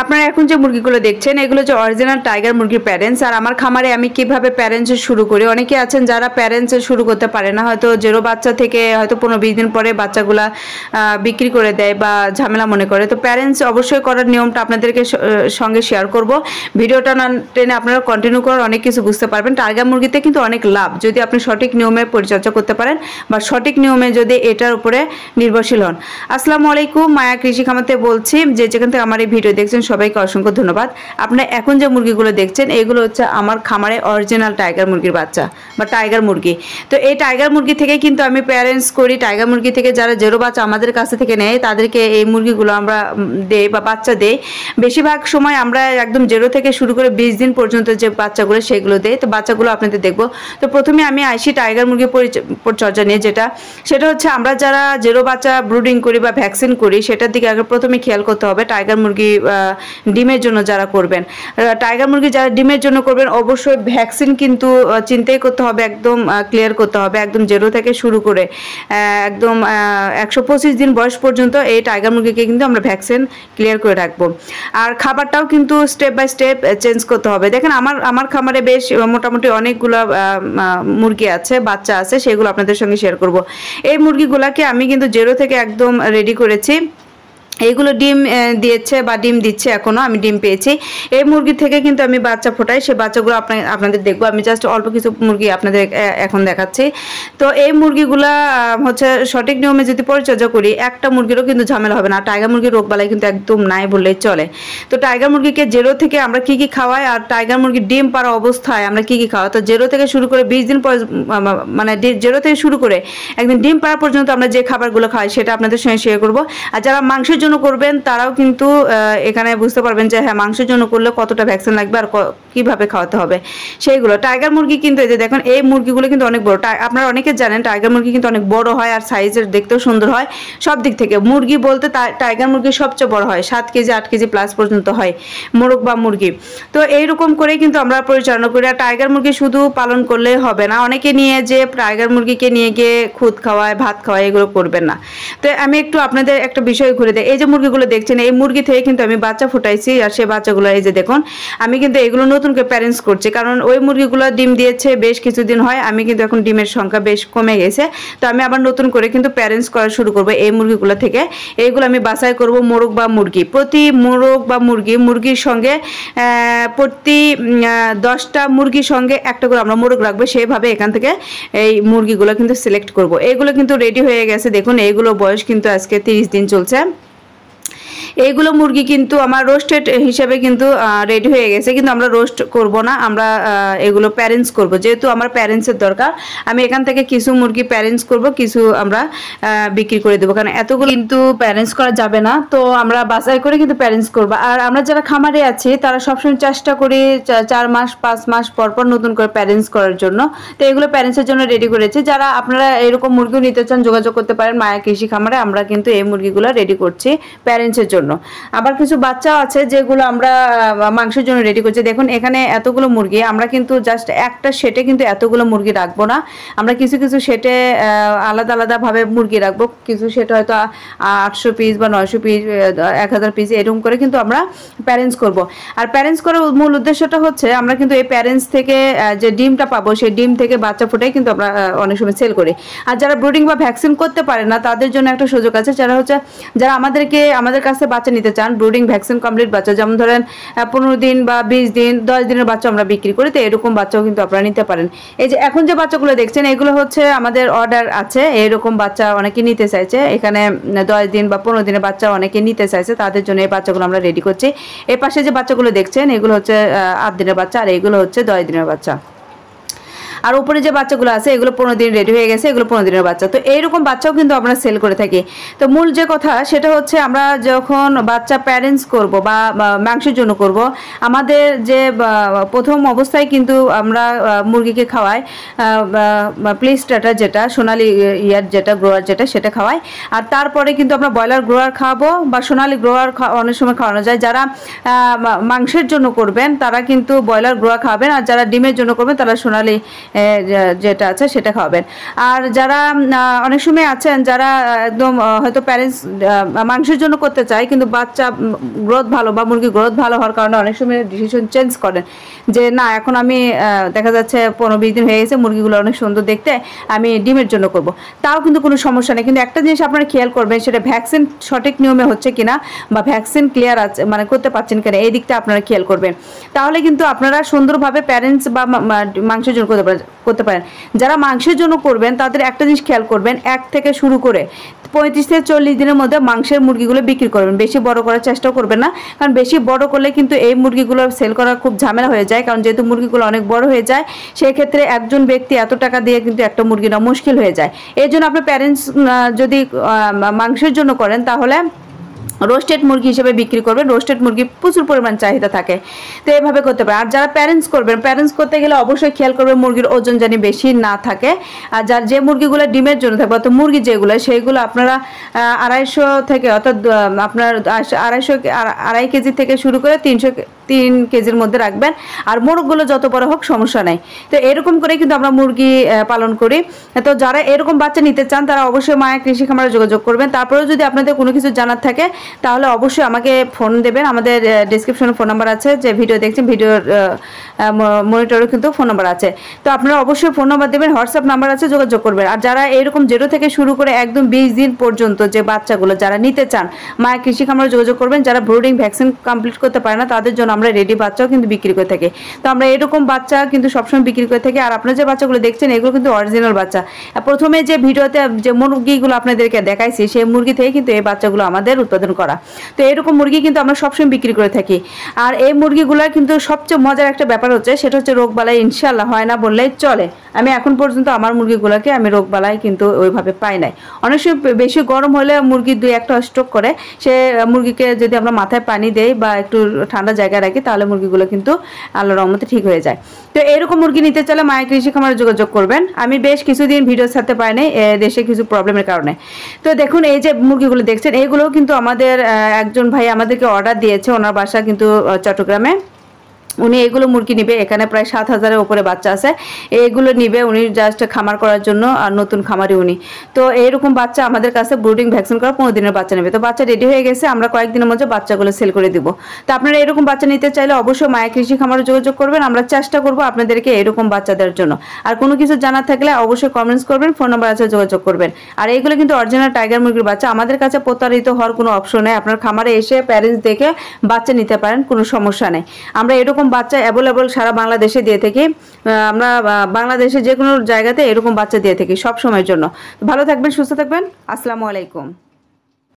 আপনারা এখন যে মুরগিগুলো দেখছেন এগুলো যে অরিজিনাল টাইগার মুরগির প্যারেন্টস আর আমার খামারে আমি কিভাবে প্যারেন্টসের শুরু করি অনেকে আছেন যারা প্যারেন্টসের শুরু করতে পারে না হয়তো জেরো বাচ্চা থেকে হয়তো পনেরো বিশ দিন পরে বাচ্চাগুলা বিক্রি করে দেয় বা ঝামেলা মনে করে তো প্যারেন্টস অবশ্যই করার নিয়মটা আপনাদেরকে সঙ্গে শেয়ার করব ভিডিওটা না টেনে আপনারা কন্টিনিউ করার অনেক কিছু বুঝতে পারবেন টাইগার মুরগিতে কিন্তু অনেক লাভ যদি আপনি সঠিক নিয়মে পরিচর্যা করতে পারেন বা সঠিক নিয়মে যদি এটার উপরে নির্ভরশীল হন আসসালামু আলাইকুম মায়া কৃষি খামাতে বলছি যে যেখান থেকে আমার এই ভিডিও দেখছেন দেখেছেন সবাইকে অসংখ্য ধন্যবাদ আপনারা এখন যে মুরগিগুলো দেখছেন এগুলো হচ্ছে আমার খামারে অরিজিনাল টাইগার মুরগির বাচ্চা বা টাইগার মুরগি তো এই টাইগার মুরগি থেকে কিন্তু আমি প্যারেন্টস করি টাইগার মুরগি থেকে যারা জেরো বাচ্চা আমাদের কাছে থেকে নেয় তাদেরকে এই মুরগিগুলো আমরা দেই বা বাচ্চা দেই বেশিরভাগ সময় আমরা একদম জেরো থেকে শুরু করে বিশ দিন পর্যন্ত যে বাচ্চাগুলো সেগুলো দেয় তো বাচ্চাগুলো আপনাদের দেখবো তো প্রথমে আমি আইসি টাইগার মুরগি পরিচর্যা নিয়ে যেটা সেটা হচ্ছে আমরা যারা জেরো বাচ্চা ব্রুডিং করি বা ভ্যাকসিন করি সেটার দিকে আগে প্রথমে খেয়াল করতে হবে টাইগার মুরগি ডিমের জন্য যারা করবেন টাইগার মুরগি যারা ডিমের জন্য করবেন অবশ্যই ভ্যাকসিন কিন্তু চিন্তাই করতে হবে একদম ক্লিয়ার করতে হবে একদম জেরো থেকে শুরু করে একদম একশো পঁচিশ দিন বয়স পর্যন্ত এই টাইগার মুরগিকে কিন্তু আমরা ভ্যাকসিন ক্লিয়ার করে রাখবো আর খাবারটাও কিন্তু স্টেপ বাই স্টেপ চেঞ্জ করতে হবে দেখেন আমার আমার খামারে বেশ মোটামুটি অনেকগুলো মুরগি আছে বাচ্চা আছে সেগুলো আপনাদের সঙ্গে শেয়ার করব এই মুরগিগুলাকে আমি কিন্তু জেরো থেকে একদম রেডি করেছি এইগুলো ডিম দিয়েছে বা ডিম দিচ্ছে এখনও আমি ডিম পেয়েছি এই মুরগি থেকে কিন্তু আমি বাচ্চা ফোটাই সে বাচ্চাগুলো আপনাদের দেখবো আমি জাস্ট অল্প কিছু মুরগি আপনাদের এখন দেখাচ্ছি তো এই মুরগিগুলা হচ্ছে সঠিক নিয়মে যদি পরিচর্যা করি একটা মুরগিরও কিন্তু ঝামেলা হবে না টাইগার মুরগির বালাই কিন্তু একদম নাই বললেই চলে তো টাইগার মুরগিকে জেরো থেকে আমরা কি কি খাওয়াই আর টাইগার মুরগির ডিম পাড়া অবস্থায় আমরা কি কি খাওয়াই তো জেরো থেকে শুরু করে বিশ দিন পর মানে জেরো থেকে শুরু করে একদিন ডিম পাড়া পর্যন্ত আমরা যে খাবারগুলো খাওয়াই সেটা আপনাদের সঙ্গে শেয়ার করবো আর যারা মাংসের জন্য করবেন তারাও কিন্তু এখানে বুঝতে পারবেন যে হ্যাঁ মাংসের জন্য করলে কতটা ভ্যাকসিন লাগবে আর কিভাবে খাওয়াতে হবে সেইগুলো টাইগার মুরগি কিন্তু এই যে দেখুন এই মুরগিগুলো কিন্তু অনেক বড় আপনারা অনেকে জানেন টাইগার মুরগি কিন্তু অনেক বড় হয় আর সাইজের দেখতেও সুন্দর হয় সব দিক থেকে মুরগি বলতে টাইগার মুরগি সবচেয়ে বড় হয় সাত কেজি আট কেজি প্লাস পর্যন্ত হয় মোরগ বা মুরগি তো এইরকম করে কিন্তু আমরা পরিচালনা করি আর টাইগার মুরগি শুধু পালন করলেই হবে না অনেকে নিয়ে যে টাইগার মুরগিকে নিয়ে গিয়ে খুদ খাওয়ায় ভাত খাওয়ায় এগুলো করবেন না তো আমি একটু আপনাদের একটা বিষয় ঘুরে দেয় এই যে মুরগিগুলো দেখছেন এই মুরগি থেকে কিন্তু আমি বাচ্চা ফুটাইছি আর সে বাচ্চাগুলো এই যে দেখুন আমি কিন্তু এগুলো নতুন করে প্যারেন্টস করছে কারণ ওই মুরগিগুলো ডিম দিয়েছে বেশ কিছুদিন হয় আমি কিন্তু এখন ডিমের সংখ্যা বেশ কমে গেছে তো আমি আবার নতুন করে কিন্তু প্যারেন্টস করা শুরু করব এই মুরগিগুলো থেকে এইগুলো আমি বাছাই করব মোরগ বা মুরগি প্রতি মোরগ বা মুরগি মুরগির সঙ্গে প্রতি দশটা মুরগির সঙ্গে একটা করে আমরা মোরগ রাখবো সেভাবে এখান থেকে এই মুরগিগুলো কিন্তু সিলেক্ট করব এগুলো কিন্তু রেডি হয়ে গেছে দেখুন এইগুলো বয়স কিন্তু আজকে তিরিশ দিন চলছে এইগুলো মুরগি কিন্তু আমার রোস্টেড হিসেবে কিন্তু রেডি হয়ে গেছে কিন্তু আমরা রোস্ট করব না আমরা এগুলো প্যারেন্টস করব যেহেতু আমার প্যারেন্টসের দরকার আমি এখান থেকে কিছু মুরগি প্যারেন্টস করব কিছু আমরা বিক্রি করে দেবো কারণ এতগুলো কিন্তু প্যারেন্টস করা যাবে না তো আমরা বাসায় করে কিন্তু প্যারেন্টস করবো আর আমরা যারা খামারে আছি তারা সবসময় চেষ্টা করি চার মাস পাঁচ মাস পর পর নতুন করে প্যারেন্টস করার জন্য তো এগুলো প্যারেন্টসের জন্য রেডি করেছি যারা আপনারা এরকম মুরগিও নিতে চান যোগাযোগ করতে পারেন মায়া কৃষি খামারে আমরা কিন্তু এই মুরগিগুলো রেডি করছি প্যারেন্টসের জন্য জন্য আবার কিছু বাচ্চাও আছে যেগুলো আমরা মাংসের জন্য রেডি করছি দেখুন এখানে এতগুলো মুরগি আমরা কিন্তু জাস্ট একটা সেটে কিন্তু এতগুলো মুরগি রাখবো না আমরা কিছু কিছু সেটে আলাদা আলাদাভাবে মুরগি রাখবো কিছু সেটা হয়তো আটশো পিস বা নয়শো পিস এক হাজার পিস এরকম করে কিন্তু আমরা প্যারেন্টস করব। আর প্যারেন্টস করার মূল উদ্দেশ্যটা হচ্ছে আমরা কিন্তু এই প্যারেন্টস থেকে যে ডিমটা পাবো সেই ডিম থেকে বাচ্চা ফুটাই কিন্তু আমরা অনেক সময় সেল করি আর যারা ব্রুডিং বা ভ্যাকসিন করতে পারে না তাদের জন্য একটা সুযোগ আছে যারা হচ্ছে যারা আমাদেরকে আমাদের কাছে বাচ্চা নিতে চান ব্রুডিং ভ্যাকসিন কমপ্লিট বাচ্চা যেমন ধরেন পনেরো দিন বা বিশ দিন দশ দিনের বাচ্চা আমরা বিক্রি করি তো এরকম বাচ্চাও কিন্তু আপনারা নিতে পারেন এই যে এখন যে বাচ্চাগুলো দেখছেন এগুলো হচ্ছে আমাদের অর্ডার আছে এরকম বাচ্চা অনেকে নিতে চাইছে এখানে দশ দিন বা পনেরো দিনের বাচ্চা অনেকে নিতে চাইছে তাদের জন্য এই বাচ্চাগুলো আমরা রেডি করছি এর পাশে যে বাচ্চাগুলো দেখছেন এগুলো হচ্ছে আট দিনের বাচ্চা আর এগুলো হচ্ছে দশ দিনের বাচ্চা আর উপরে যে বাচ্চাগুলো আছে এগুলো পনেরো দিন রেডি হয়ে গেছে এগুলো পনেরো দিনের বাচ্চা তো এইরকম বাচ্চাও কিন্তু আমরা সেল করে থাকি তো মূল যে কথা সেটা হচ্ছে আমরা যখন বাচ্চা প্যারেন্টস করব বা মাংসের জন্য করব আমাদের যে প্রথম অবস্থায় কিন্তু আমরা মুরগিকে খাওয়াই প্লেস্টাটা যেটা সোনালি ইয়ার যেটা গ্রোয়ার যেটা সেটা খাওয়াই আর তারপরে কিন্তু আমরা ব্রয়লার গ্রোয়ার খাওয়াবো বা সোনালি গ্রোয়ার অনেক সময় খাওয়ানো যায় যারা মাংসের জন্য করবেন তারা কিন্তু ব্রয়লার গ্রোয়া খাবেন আর যারা ডিমের জন্য করবেন তারা সোনালি যেটা আছে সেটা খাওয়াবেন আর যারা অনেক সময় আছেন যারা একদম হয়তো প্যারেন্টস মাংসের জন্য করতে চায় কিন্তু বাচ্চা গ্রোথ ভালো বা মুরগি গ্রোথ ভালো হওয়ার কারণে অনেক সময় ডিসিশন চেঞ্জ করেন যে না এখন আমি দেখা যাচ্ছে পনেরো বিশ দিন হয়ে গেছে মুরগিগুলো অনেক সুন্দর দেখতে আমি ডিমের জন্য করব। তাও কিন্তু কোনো সমস্যা নেই কিন্তু একটা জিনিস আপনারা খেয়াল করবেন সেটা ভ্যাকসিন সঠিক নিয়মে হচ্ছে কিনা বা ভ্যাকসিন ক্লিয়ার আছে মানে করতে পারছেন কিনা এই দিকটা আপনারা খেয়াল করবেন তাহলে কিন্তু আপনারা সুন্দরভাবে প্যারেন্টস বা মাংসের জন্য করতে পারেন করতে পারেন যারা মাংসের জন্য করবেন তাদের একটা জিনিস খেয়াল করবেন এক থেকে শুরু করে পঁয়ত্রিশ থেকে চল্লিশ দিনের মধ্যে মাংসের মুরগিগুলো বিক্রি করবেন বেশি বড় করার চেষ্টা করবেন না কারণ বেশি বড় করলে কিন্তু এই মুরগিগুলো সেল করা খুব ঝামেলা হয়ে যায় কারণ যেহেতু মুরগিগুলো অনেক বড় হয়ে যায় সেই ক্ষেত্রে একজন ব্যক্তি এত টাকা দিয়ে কিন্তু একটা মুরগি নেওয়া মুশকিল হয়ে যায় এই জন্য আপনার প্যারেন্টস যদি মাংসের জন্য করেন তাহলে রোস্টেড মুরগি হিসেবে বিক্রি করবেন রোস্টেড মুরগি প্রচুর পরিমাণ চাহিদা থাকে তো এভাবে করতে পারেন আর যারা প্যারেন্টস করবেন প্যারেন্টস করতে গেলে অবশ্যই খেয়াল করবেন মুরগির ওজন যেন বেশি না থাকে আর যার যে মুরগিগুলো ডিমের জন্য থাকবে অর্থাৎ মুরগি যেগুলো সেইগুলো আপনারা আড়াইশো থেকে অর্থাৎ আপনার আড়াইশো আড়াই কেজি থেকে শুরু করে তিনশো তিন কেজির মধ্যে রাখবেন আর মোরগগুলো যত বড় হোক সমস্যা নেই তো এরকম করে কিন্তু আমরা মুরগি পালন করি তো যারা এরকম বাচ্চা নিতে চান তারা অবশ্যই মায়া কৃষি খামারে যোগাযোগ করবেন তারপরেও যদি আপনাদের কোনো কিছু জানার থাকে তাহলে অবশ্যই আমাকে ফোন দেবেন আমাদের ডিসক্রিপশনে ফোন নাম্বার আছে যে ভিডিও দেখছেন ভিডিওর মনিটরে কিন্তু ফোন নাম্বার আছে তো আপনারা অবশ্যই ফোন নাম্বার দেবেন হোয়াটসঅ্যাপ নাম্বার আছে যোগাযোগ করবেন আর যারা এরকম জেরো থেকে শুরু করে একদম বিশ দিন পর্যন্ত যে বাচ্চাগুলো যারা নিতে চান মায়া কৃষি খামারে যোগাযোগ করবেন যারা ব্রুডিং ভ্যাকসিন কমপ্লিট করতে পারে না তাদের জন্য আমরা রেডি বাচ্চাও কিন্তু বিক্রি করে থাকি তো আমরা এরকম বাচ্চা কিন্তু সবসময় বিক্রি করে থাকি আর আপনারা যে বাচ্চাগুলো দেখছেন এগুলো কিন্তু অরিজিনাল বাচ্চা প্রথমে যে ভিডিওতে যে মুরগিগুলো আপনাদেরকে দেখাইছি সেই মুরগি থেকে কিন্তু এই বাচ্চাগুলো আমাদের উৎপাদন করা তো এরকম মুরগি কিন্তু আমরা সবসময় বিক্রি করে থাকি আর এই মুরগিগুলোর কিন্তু সবচেয়ে মজার একটা ব্যাপার হচ্ছে সেটা হচ্ছে বালাই ইনশাল্লাহ হয় না বললেই চলে আমি এখন পর্যন্ত আমার মুরগিগুলোকে আমি বালাই কিন্তু ওইভাবে পাই নাই অনেক সময় বেশি গরম হলে মুরগি দুই একটা স্ট্রোক করে সে মুরগিকে যদি আমরা মাথায় পানি দেই বা একটু ঠান্ডা জায়গায় রাখি তাহলে মুরগিগুলো কিন্তু আল্লাহর রহমতে ঠিক হয়ে যায় তো এরকম মুরগি নিতে চাইলে মায়া কৃষি খামারে যোগাযোগ করবেন আমি বেশ কিছুদিন ভিডিও ছাড়তে পারিনি দেশে কিছু প্রবলেমের কারণে তো দেখুন এই যে মুরগিগুলো দেখছেন এইগুলোও কিন্তু আমাদের একজন ভাই আমাদেরকে অর্ডার দিয়েছে ওনার বাসা কিন্তু চট্টগ্রামে উনি এগুলো মুরগি নিবে এখানে প্রায় সাত হাজারের উপরে বাচ্চা আছে এইগুলো নিবে উনি জাস্ট খামার করার জন্য আর নতুন খামারি উনি তো এইরকম বাচ্চা আমাদের কাছে ব্রুডিং ভ্যাকসিন করা পনেরো দিনের বাচ্চা নেবে তো বাচ্চা রেডি হয়ে গেছে আমরা কয়েকদিনের মধ্যে বাচ্চাগুলো সেল করে দিব তো আপনারা এরকম বাচ্চা নিতে চাইলে অবশ্যই মায়া কৃষি খামারে যোগাযোগ করবেন আমরা চেষ্টা করব আপনাদেরকে এরকম বাচ্চা দেওয়ার জন্য আর কোনো কিছু জানা থাকলে অবশ্যই কমেন্টস করবেন ফোন নাম্বার আছে যোগাযোগ করবেন আর এইগুলো কিন্তু অরিজিনাল টাইগার মুরগির বাচ্চা আমাদের কাছে প্রতারিত হওয়ার কোনো অপশন নেই আপনার খামারে এসে প্যারেন্টস দেখে বাচ্চা নিতে পারেন কোনো সমস্যা নেই আমরা এরকম এরকম বাচ্চা অ্যাভেলেবল সারা বাংলাদেশে দিয়ে থাকি আমরা বাংলাদেশে যে কোনো জায়গাতে এরকম বাচ্চা দিয়ে থাকি সব সময়ের জন্য ভালো থাকবেন সুস্থ থাকবেন আসসালামু আলাইকুম